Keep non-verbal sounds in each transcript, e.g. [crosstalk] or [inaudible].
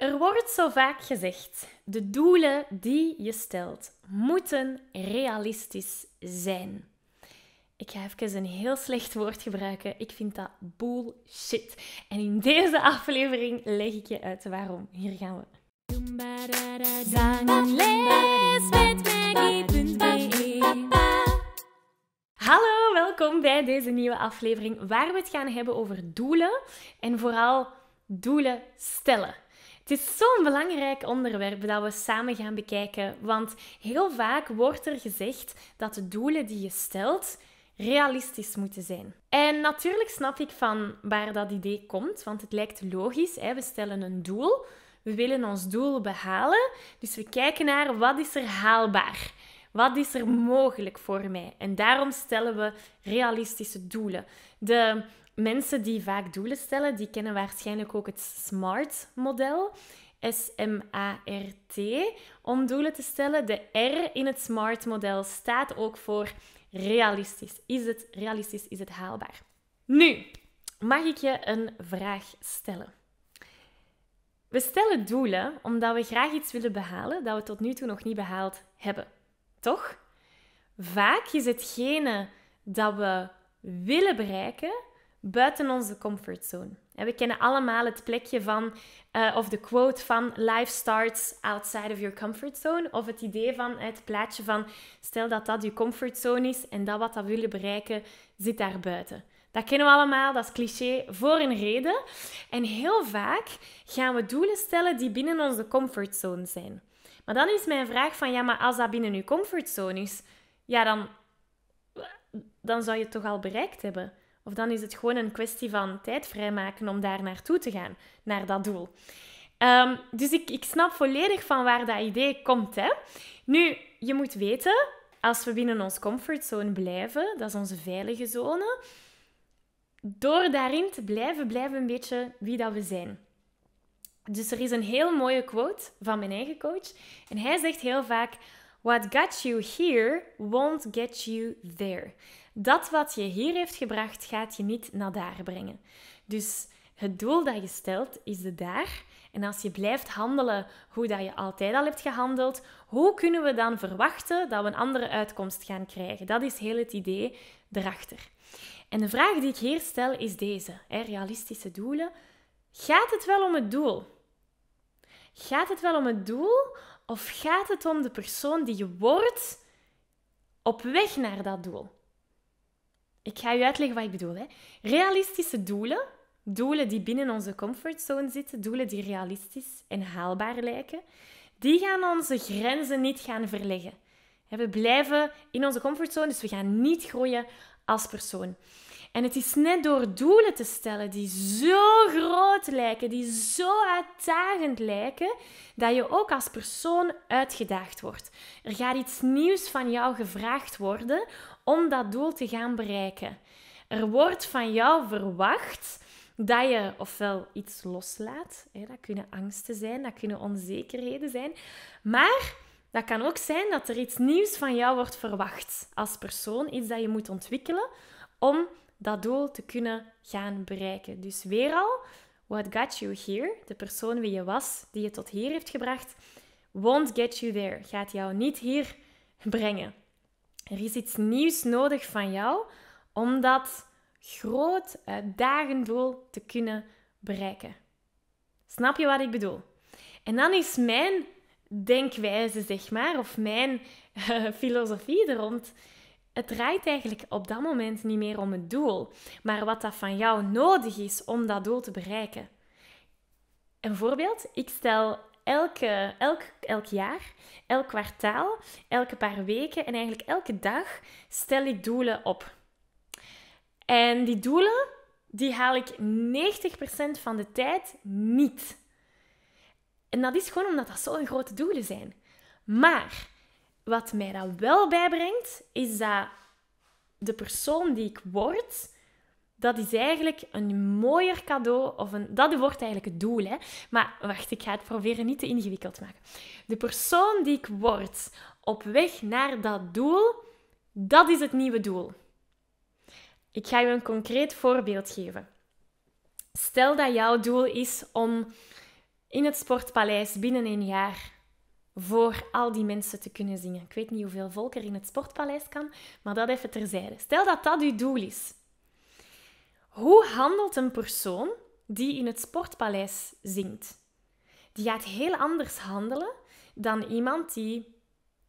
Er wordt zo vaak gezegd: de doelen die je stelt moeten realistisch zijn. Ik ga even een heel slecht woord gebruiken. Ik vind dat bullshit. En in deze aflevering leg ik je uit waarom. Hier gaan we. Hallo, welkom bij deze nieuwe aflevering waar we het gaan hebben over doelen en vooral doelen stellen. Het is zo'n belangrijk onderwerp dat we samen gaan bekijken, want heel vaak wordt er gezegd dat de doelen die je stelt realistisch moeten zijn. En natuurlijk snap ik van waar dat idee komt, want het lijkt logisch. Hè? We stellen een doel, we willen ons doel behalen, dus we kijken naar wat is er haalbaar. Wat is er mogelijk voor mij? En daarom stellen we realistische doelen. De mensen die vaak doelen stellen, die kennen waarschijnlijk ook het SMART-model. S-M-A-R-T, om doelen te stellen. De R in het SMART-model staat ook voor realistisch. Is het realistisch? Is het haalbaar? Nu, mag ik je een vraag stellen? We stellen doelen omdat we graag iets willen behalen dat we tot nu toe nog niet behaald hebben. Toch? Vaak is hetgene dat we willen bereiken buiten onze comfortzone. En we kennen allemaal het plekje van, eh, of de quote van Life starts outside of your comfort zone. Of het idee van het plaatje van stel dat dat je comfortzone is en dat wat dat willen bereiken zit daar buiten. Dat kennen we allemaal, dat is cliché voor een reden. En heel vaak gaan we doelen stellen die binnen onze comfortzone zijn. Maar dan is mijn vraag van ja, maar als dat binnen uw comfortzone is, ja dan, dan zou je het toch al bereikt hebben. Of dan is het gewoon een kwestie van tijd vrijmaken om daar naartoe te gaan, naar dat doel. Ehm, dus ik, ik snap volledig van waar dat idee komt. Hè? Nu, je moet weten, als we binnen ons comfortzone blijven, dat is onze veilige zone, door daarin te blijven, blijven we een beetje wie dat we zijn. Dus er is een heel mooie quote van mijn eigen coach. En hij zegt heel vaak: What got you here won't get you there. Dat wat je hier heeft gebracht, gaat je niet naar daar brengen. Dus het doel dat je stelt is de daar. En als je blijft handelen hoe dat je altijd al hebt gehandeld, hoe kunnen we dan verwachten dat we een andere uitkomst gaan krijgen? Dat is heel het idee erachter. En de vraag die ik hier stel is deze: realistische doelen. Gaat het wel om het doel? Gaat het wel om het doel of gaat het om de persoon die je wordt op weg naar dat doel? Ik ga je uitleggen wat ik bedoel. Hè. Realistische doelen, doelen die binnen onze comfortzone zitten, doelen die realistisch en haalbaar lijken, die gaan onze grenzen niet gaan verleggen. We blijven in onze comfortzone, dus we gaan niet groeien als persoon. En het is net door doelen te stellen die zo groot lijken, die zo uitdagend lijken, dat je ook als persoon uitgedaagd wordt. Er gaat iets nieuws van jou gevraagd worden om dat doel te gaan bereiken. Er wordt van jou verwacht dat je ofwel iets loslaat, hè, dat kunnen angsten zijn, dat kunnen onzekerheden zijn, maar dat kan ook zijn dat er iets nieuws van jou wordt verwacht als persoon, iets dat je moet ontwikkelen om dat doel te kunnen gaan bereiken. Dus weer al, what got you here, de persoon wie je was, die je tot hier heeft gebracht, won't get you there, gaat jou niet hier brengen. Er is iets nieuws nodig van jou om dat groot, uitdagend doel te kunnen bereiken. Snap je wat ik bedoel? En dan is mijn denkwijze, zeg maar, of mijn eh, [laughs] filosofie erom. rond. Het draait eigenlijk op dat moment niet meer om het doel, maar wat dat van jou nodig is om dat doel te bereiken. Een voorbeeld, ik stel elke, elk, elk jaar, elk kwartaal, elke paar weken en eigenlijk elke dag stel ik doelen op. En die doelen, die haal ik 90% van de tijd niet. En dat is gewoon omdat dat zo'n grote doelen zijn. Maar wat mij dat wel bijbrengt, is dat de persoon die ik word, dat is eigenlijk een mooier cadeau. Of een, dat wordt eigenlijk het doel. Hè? Maar wacht, ik ga het proberen niet te ingewikkeld maken. De persoon die ik word op weg naar dat doel, dat is het nieuwe doel. Ik ga je een concreet voorbeeld geven. Stel dat jouw doel is om in het Sportpaleis binnen een jaar voor al die mensen te kunnen zingen. Ik weet niet hoeveel volk er in het Sportpaleis kan, maar dat even terzijde. Stel dat dat uw doel is. Hoe handelt een persoon die in het Sportpaleis zingt? Die gaat heel anders handelen dan iemand die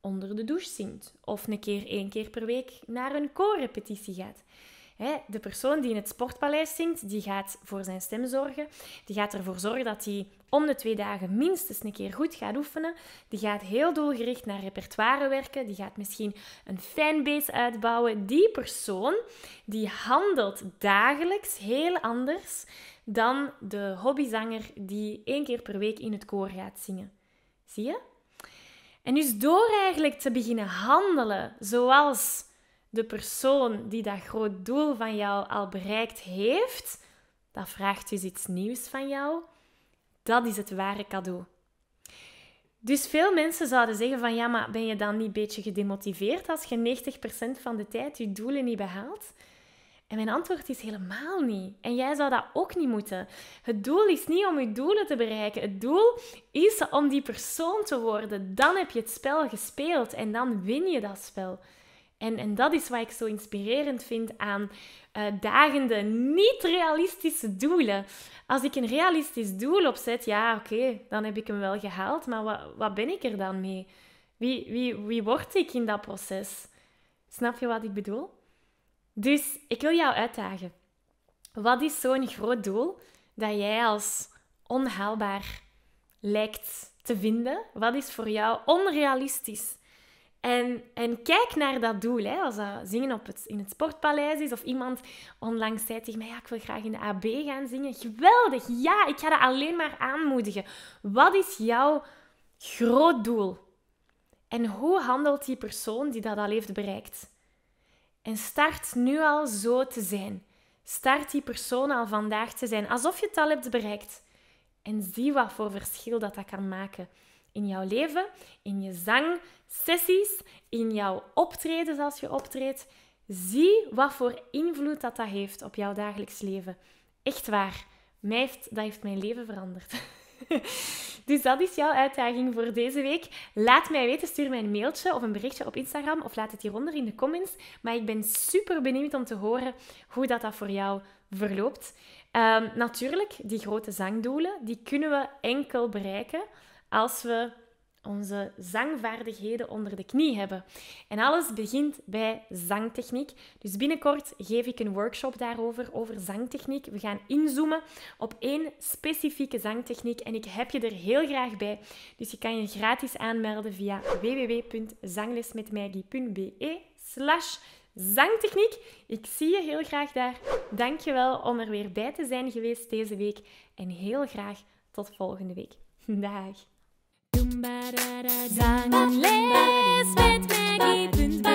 onder de douche zingt of een keer één keer per week naar een koorrepetitie gaat. De persoon die in het Sportpaleis zingt, die gaat voor zijn stem zorgen. Die gaat ervoor zorgen dat hij om de twee dagen minstens een keer goed gaat oefenen. Die gaat heel doelgericht naar repertoire werken. Die gaat misschien een fanbase uitbouwen. Die persoon die handelt dagelijks heel anders dan de hobbyzanger die één keer per week in het koor gaat zingen. Zie je? En dus door eigenlijk te beginnen handelen zoals de persoon die dat groot doel van jou al bereikt heeft, dat vraagt dus iets nieuws van jou. Dat is het ware cadeau. Dus veel mensen zouden zeggen van ja, maar ben je dan niet een beetje gedemotiveerd als je 90% van de tijd je doelen niet behaalt? En mijn antwoord is helemaal niet. En jij zou dat ook niet moeten. Het doel is niet om je doelen te bereiken. Het doel is om die persoon te worden. Dan heb je het spel gespeeld en dan win je dat spel. En, en dat is wat ik zo inspirerend vind aan uh, dagende, niet-realistische doelen. Als ik een realistisch doel opzet, ja, oké, dan heb ik hem wel gehaald, maar wat, wat ben ik er dan mee? Wie, wie, wie word ik in dat proces? Snap je wat ik bedoel? Dus ik wil jou uitdagen. Wat is zo'n groot doel dat jij als onhaalbaar lijkt te vinden? Wat is voor jou onrealistisch? En, en kijk naar dat doel. Hè. Als dat zingen op het, in het sportpaleis is, of iemand onlangs zei tegen mij: ja, Ik wil graag in de AB gaan zingen. Geweldig, ja, ik ga dat alleen maar aanmoedigen. Wat is jouw groot doel? En hoe handelt die persoon die dat al heeft bereikt? En start nu al zo te zijn. Start die persoon al vandaag te zijn, alsof je het al hebt bereikt. En zie wat voor verschil dat, dat kan maken. In jouw leven, in je zangsessies, in jouw optredens als je optreedt. Zie wat voor invloed dat dat heeft op jouw dagelijks leven. Echt waar. Mij heeft, dat heeft mijn leven veranderd. [laughs] Dus dat is jouw uitdaging voor deze week. Laat mij weten, stuur mij een mailtje of een berichtje op Instagram of laat het hieronder in de comments. Maar ik ben super benieuwd om te horen hoe dat, dat voor jou verloopt. Ehm, natuurlijk, die grote zangdoelen, die kunnen we enkel bereiken als we onze zangvaardigheden onder de knie hebben. En alles begint bij zangtechniek. Dus binnenkort geef ik een workshop daarover, over zangtechniek. We gaan inzoomen op één specifieke zangtechniek en ik heb je er heel graag bij. Dus je kan je gratis aanmelden via www.zanglesmetmaggie.be slash zangtechniek. Ik zie je heel graag daar. Dankjewel om er weer bij te zijn geweest deze week en heel graag tot volgende week. [laughs] Dag! Jangan les mit mir geben